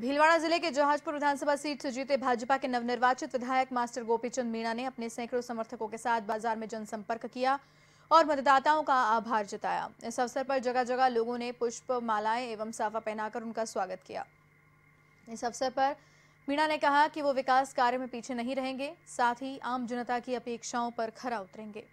भीलवाड़ा जिले के जहाजपुर विधानसभा सीट से जीते भाजपा के नवनिर्वाचित विधायक मास्टर गोपीचंद मीणा ने अपने सैकड़ों समर्थकों के साथ बाजार में जनसंपर्क किया और मतदाताओं का आभार जताया इस अवसर पर जगह जगह लोगों ने पुष्प मालाएं एवं साफा पहनाकर उनका स्वागत किया इस अवसर पर मीणा ने कहा कि वो विकास कार्य में पीछे नहीं रहेंगे साथ ही आम जनता की अपेक्षाओं पर खरा उतरेंगे